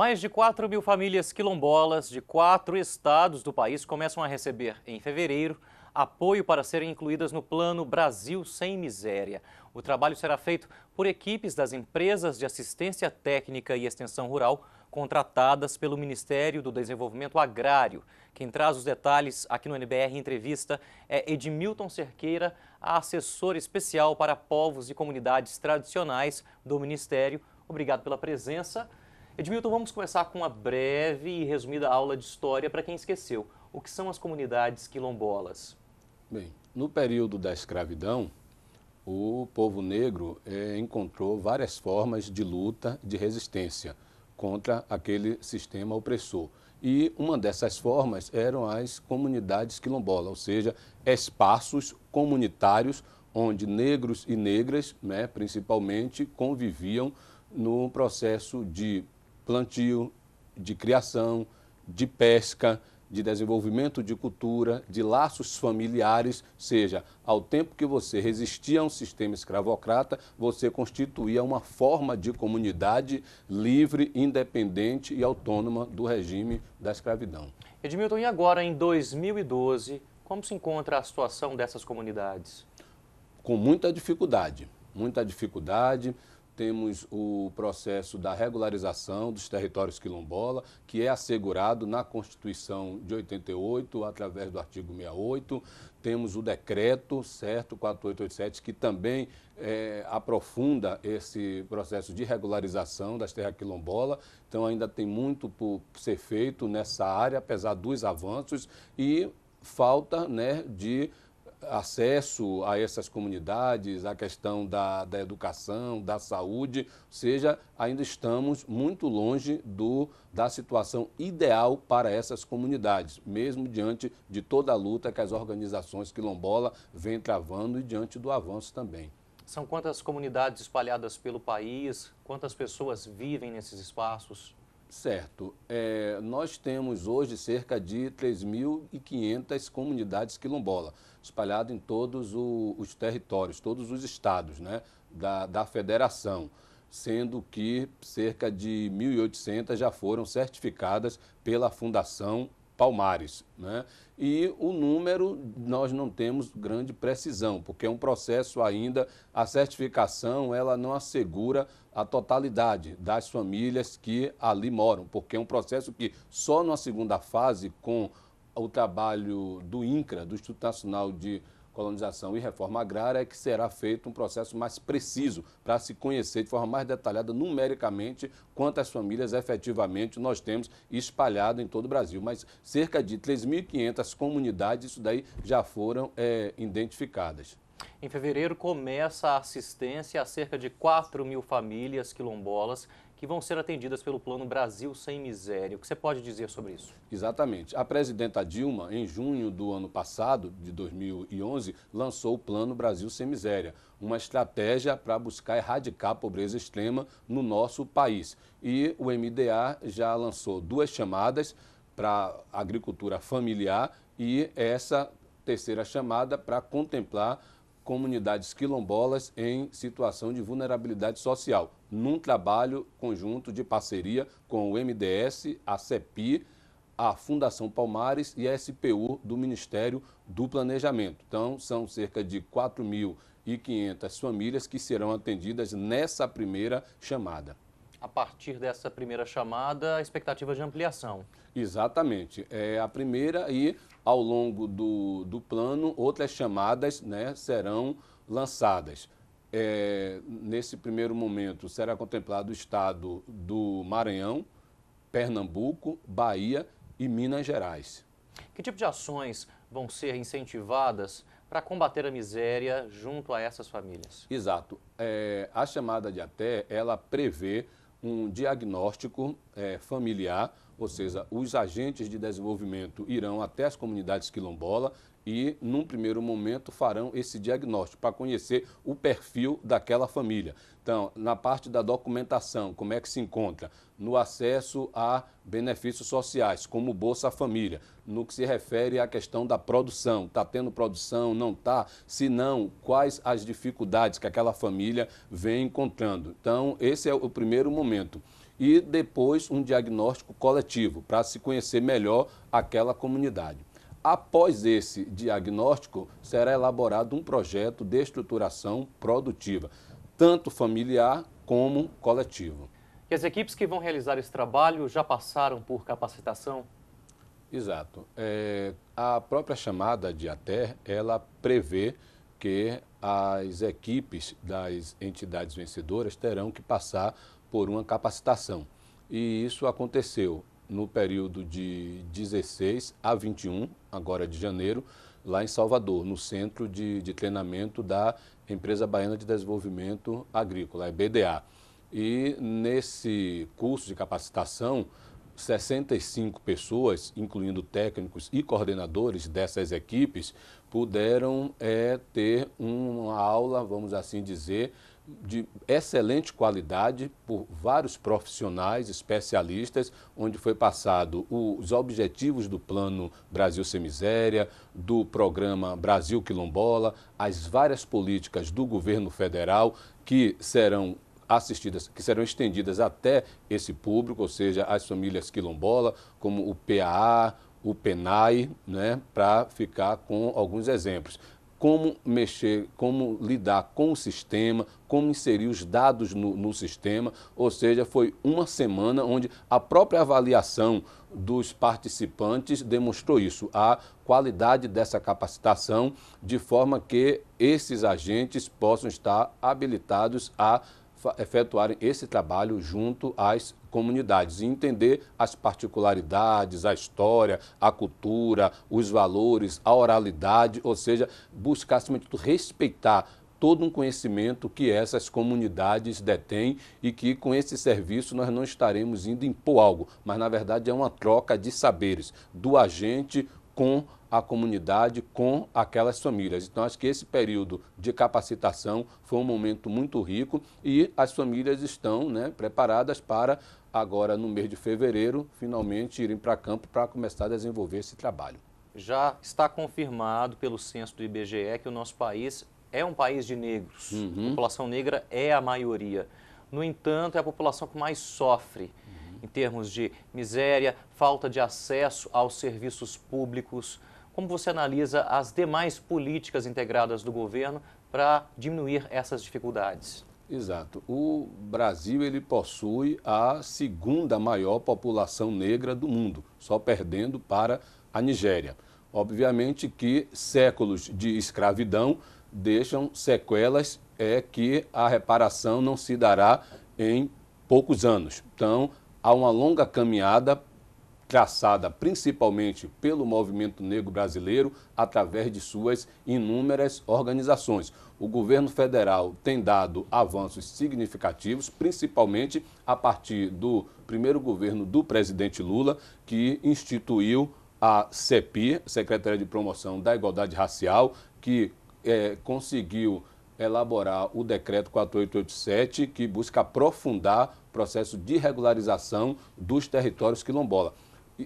Mais de 4 mil famílias quilombolas de quatro estados do país começam a receber, em fevereiro, apoio para serem incluídas no Plano Brasil Sem Miséria. O trabalho será feito por equipes das empresas de assistência técnica e extensão rural contratadas pelo Ministério do Desenvolvimento Agrário. Quem traz os detalhes aqui no NBR Entrevista é Edmilton Cerqueira, assessor especial para povos e comunidades tradicionais do Ministério. Obrigado pela presença. Edmilton, vamos começar com uma breve e resumida aula de história para quem esqueceu. O que são as comunidades quilombolas? Bem, no período da escravidão, o povo negro é, encontrou várias formas de luta, de resistência contra aquele sistema opressor. E uma dessas formas eram as comunidades quilombolas, ou seja, espaços comunitários onde negros e negras, né, principalmente, conviviam no processo de plantio, de criação, de pesca, de desenvolvimento de cultura, de laços familiares, seja, ao tempo que você resistia a um sistema escravocrata, você constituía uma forma de comunidade livre, independente e autônoma do regime da escravidão. Edmilton, e agora em 2012, como se encontra a situação dessas comunidades? Com muita dificuldade, muita dificuldade temos o processo da regularização dos territórios quilombola, que é assegurado na Constituição de 88, através do artigo 68. Temos o decreto, certo, 4887, que também é, aprofunda esse processo de regularização das terras quilombola. Então, ainda tem muito por ser feito nessa área, apesar dos avanços, e falta né, de acesso a essas comunidades, a questão da, da educação, da saúde, seja, ainda estamos muito longe do, da situação ideal para essas comunidades, mesmo diante de toda a luta que as organizações quilombola vêm travando e diante do avanço também. São quantas comunidades espalhadas pelo país? Quantas pessoas vivem nesses espaços? Certo. É, nós temos hoje cerca de 3.500 comunidades quilombola, espalhadas em todos o, os territórios, todos os estados né, da, da federação, sendo que cerca de 1.800 já foram certificadas pela Fundação Palmares. Né? E o número nós não temos grande precisão, porque é um processo ainda, a certificação ela não assegura a totalidade das famílias que ali moram, porque é um processo que só na segunda fase, com o trabalho do INCRA, do Instituto Nacional de colonização e reforma agrária é que será feito um processo mais preciso para se conhecer de forma mais detalhada numericamente quantas famílias efetivamente nós temos espalhado em todo o Brasil. Mas cerca de 3.500 comunidades, isso daí já foram é, identificadas. Em fevereiro começa a assistência a cerca de 4 mil famílias quilombolas que vão ser atendidas pelo Plano Brasil Sem Miséria. O que você pode dizer sobre isso? Exatamente. A presidenta Dilma, em junho do ano passado, de 2011, lançou o Plano Brasil Sem Miséria, uma estratégia para buscar erradicar a pobreza extrema no nosso país. E o MDA já lançou duas chamadas para agricultura familiar e essa terceira chamada para contemplar comunidades quilombolas em situação de vulnerabilidade social, num trabalho conjunto de parceria com o MDS, a CEPI, a Fundação Palmares e a SPU do Ministério do Planejamento. Então, são cerca de 4.500 famílias que serão atendidas nessa primeira chamada. A partir dessa primeira chamada, a expectativa é de ampliação. Exatamente. É a primeira e ao longo do, do plano, outras chamadas né, serão lançadas. É, nesse primeiro momento, será contemplado o estado do Maranhão, Pernambuco, Bahia e Minas Gerais. Que tipo de ações vão ser incentivadas para combater a miséria junto a essas famílias? Exato. É, a chamada de até ela prevê um diagnóstico é, familiar ou seja, os agentes de desenvolvimento irão até as comunidades quilombola e, num primeiro momento, farão esse diagnóstico para conhecer o perfil daquela família. Então, na parte da documentação, como é que se encontra? No acesso a benefícios sociais, como Bolsa Família, no que se refere à questão da produção, está tendo produção, não está? Se não, quais as dificuldades que aquela família vem encontrando? Então, esse é o primeiro momento e depois um diagnóstico coletivo, para se conhecer melhor aquela comunidade. Após esse diagnóstico, será elaborado um projeto de estruturação produtiva, tanto familiar como coletivo. E as equipes que vão realizar esse trabalho já passaram por capacitação? Exato. É, a própria chamada de ATER, ela prevê que as equipes das entidades vencedoras terão que passar por uma capacitação. E isso aconteceu no período de 16 a 21, agora de janeiro, lá em Salvador, no Centro de, de Treinamento da Empresa Baiana de Desenvolvimento Agrícola, é BDA. E nesse curso de capacitação, 65 pessoas, incluindo técnicos e coordenadores dessas equipes, puderam é, ter uma aula, vamos assim dizer, de excelente qualidade por vários profissionais, especialistas, onde foi passado os objetivos do Plano Brasil Sem Miséria, do programa Brasil Quilombola, as várias políticas do governo federal que serão assistidas, que serão estendidas até esse público, ou seja, as famílias quilombola, como o PAA, o PENAI, né, para ficar com alguns exemplos como mexer, como lidar com o sistema, como inserir os dados no, no, sistema, ou seja, foi uma semana onde a própria avaliação dos participantes demonstrou isso, a qualidade dessa capacitação, de forma que esses agentes possam estar habilitados a efetuarem esse trabalho junto às comunidades e entender as particularidades, a história, a cultura, os valores, a oralidade, ou seja, buscar, acima de tudo, respeitar todo um conhecimento que essas comunidades detêm e que com esse serviço nós não estaremos indo impor algo, mas na verdade é uma troca de saberes do agente com a comunidade com aquelas famílias. Então, acho que esse período de capacitação foi um momento muito rico e as famílias estão né, preparadas para, agora no mês de fevereiro, finalmente irem para campo para começar a desenvolver esse trabalho. Já está confirmado pelo censo do IBGE que o nosso país é um país de negros. Uhum. A população negra é a maioria. No entanto, é a população que mais sofre uhum. em termos de miséria, falta de acesso aos serviços públicos, como você analisa as demais políticas integradas do governo para diminuir essas dificuldades? Exato. O Brasil ele possui a segunda maior população negra do mundo, só perdendo para a Nigéria. Obviamente que séculos de escravidão deixam sequelas é que a reparação não se dará em poucos anos. Então, há uma longa caminhada traçada principalmente pelo movimento negro brasileiro através de suas inúmeras organizações. O governo federal tem dado avanços significativos, principalmente a partir do primeiro governo do presidente Lula, que instituiu a CEPI, Secretaria de Promoção da Igualdade Racial, que é, conseguiu elaborar o decreto 4887, que busca aprofundar o processo de regularização dos territórios quilombola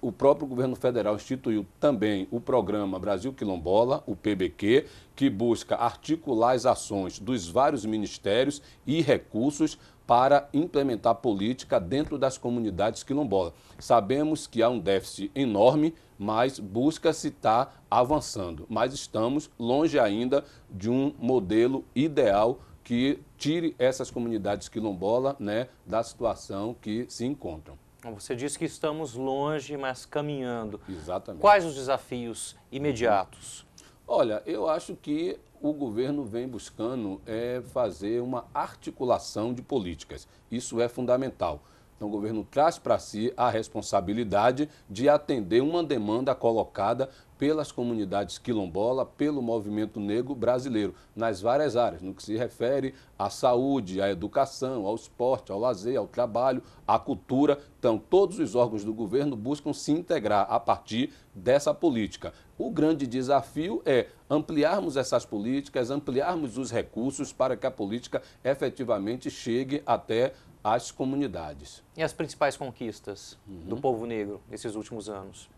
o próprio governo federal instituiu também o programa Brasil Quilombola, o PBQ, que busca articular as ações dos vários ministérios e recursos para implementar política dentro das comunidades quilombola. Sabemos que há um déficit enorme, mas busca-se estar tá avançando. Mas estamos longe ainda de um modelo ideal que tire essas comunidades quilombola, né, da situação que se encontram. Então, você disse que estamos longe, mas caminhando. Exatamente. Quais os desafios imediatos? Uhum. Olha, eu acho que o governo vem buscando é fazer uma articulação de políticas. Isso é fundamental. Então, o governo traz para si a responsabilidade de atender uma demanda colocada pelas comunidades quilombola, pelo movimento negro brasileiro, nas várias áreas, no que se refere à saúde, à educação, ao esporte, ao lazer, ao trabalho, à cultura. Então, todos os órgãos do governo buscam se integrar a partir dessa política. O grande desafio é ampliarmos essas políticas, ampliarmos os recursos para que a política efetivamente chegue até às comunidades. E as principais conquistas uhum. do povo negro nesses últimos anos?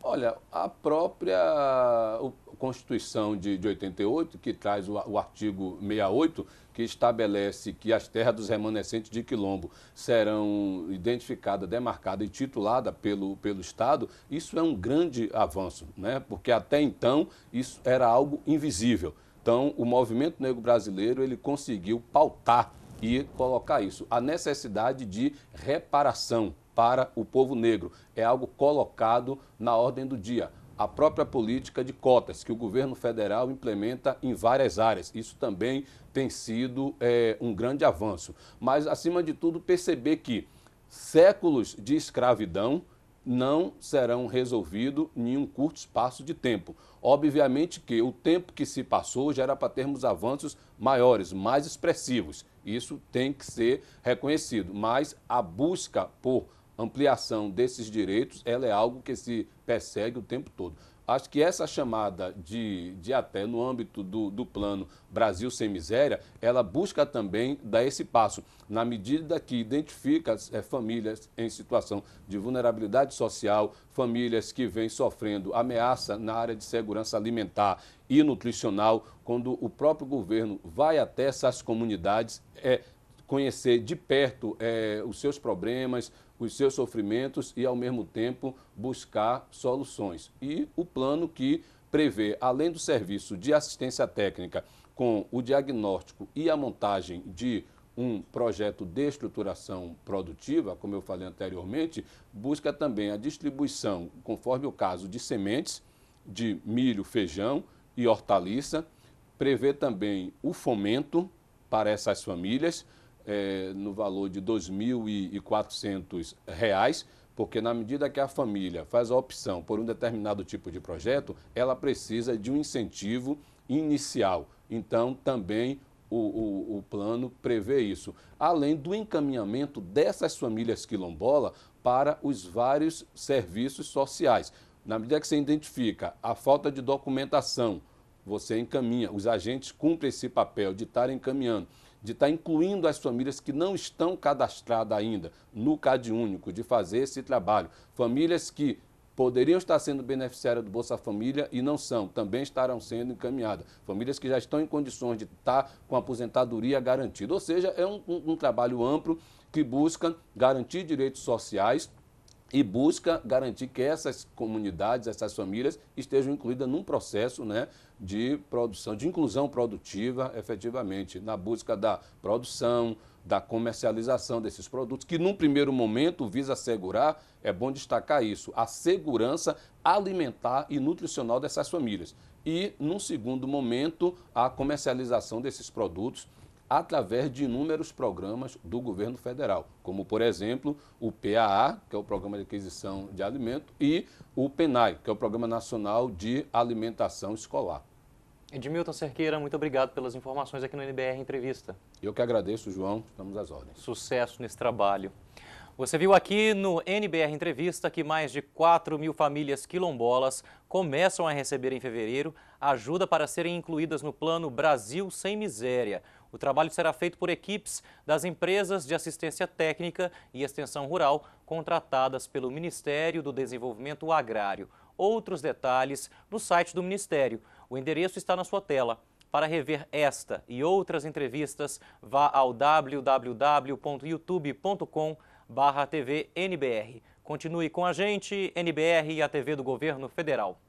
Olha, a própria Constituição de, de 88, que traz o, o, artigo 68, que estabelece que as terras dos remanescentes de Quilombo serão identificadas, demarcadas e tituladas pelo, pelo Estado, isso é um grande avanço, né? porque até então isso era algo invisível. Então, o movimento negro brasileiro ele conseguiu pautar e colocar isso. A necessidade de reparação para o povo negro é algo colocado na ordem do dia. A própria política de cotas que o governo federal implementa em várias áreas. Isso também tem sido é, um grande avanço. Mas, acima de tudo, perceber que séculos de escravidão não serão resolvidos em um curto espaço de tempo. Obviamente que o tempo que se passou já era para termos avanços maiores, mais expressivos. Isso tem que ser reconhecido, mas a busca por ampliação desses direitos ela é algo que se persegue o tempo todo. Acho que essa chamada de, de até no âmbito do, do plano Brasil Sem Miséria, ela busca também dar esse passo, na medida que identifica é, famílias em situação de vulnerabilidade social, famílias que vêm sofrendo ameaça na área de segurança alimentar e nutricional, quando o próprio governo vai até essas comunidades, é, conhecer de perto é, os seus problemas, os seus sofrimentos e, ao mesmo tempo, buscar soluções. E o plano que prevê, além do serviço de assistência técnica, com o diagnóstico e a montagem de um projeto de estruturação produtiva, como eu falei anteriormente, busca também a distribuição, conforme o caso, de sementes, de milho, feijão e hortaliça, prevê também o fomento para essas famílias é, no valor de R$ 2.400, porque na medida que a família faz a opção por um determinado tipo de projeto, ela precisa de um incentivo inicial. Então, também o, o, o plano prevê isso. Além do encaminhamento dessas famílias quilombola para os vários serviços sociais. Na medida que você identifica a falta de documentação, você encaminha, os agentes cumprem esse papel de estar encaminhando de estar tá incluindo as famílias que não estão cadastradas ainda no CAD Único, de fazer esse trabalho. Famílias que poderiam estar sendo beneficiárias do Bolsa Família e não são, também estarão sendo encaminhadas. Famílias que já estão em condições de estar tá com aposentadoria garantida. Ou seja, é um, um, um trabalho amplo que busca garantir direitos sociais e busca garantir que essas comunidades, essas famílias estejam incluídas num processo né, de produção, de inclusão produtiva, efetivamente, na busca da produção, da comercialização desses produtos, que num primeiro momento visa assegurar, é bom destacar isso, a segurança alimentar e nutricional dessas famílias. E, num segundo momento, a comercialização desses produtos através de inúmeros programas do governo federal, como, por exemplo, o PAA, que é o Programa de Aquisição de Alimento, e o PENAI, que é o Programa Nacional de Alimentação Escolar. Edmilton Cerqueira, muito obrigado pelas informações aqui no NBR Entrevista. Eu que agradeço, João. Estamos às ordens. Sucesso nesse trabalho. Você viu aqui no NBR Entrevista que mais de 4 mil famílias quilombolas começam a receber em fevereiro ajuda para serem incluídas no Plano Brasil Sem Miséria. O trabalho será feito por equipes das empresas de assistência técnica e extensão rural contratadas pelo Ministério do Desenvolvimento Agrário. Outros detalhes no site do Ministério. O endereço está na sua tela. Para rever esta e outras entrevistas, vá ao www.youtube.com barra TVNBR. Continue com a gente, NBR e a TV do Governo Federal.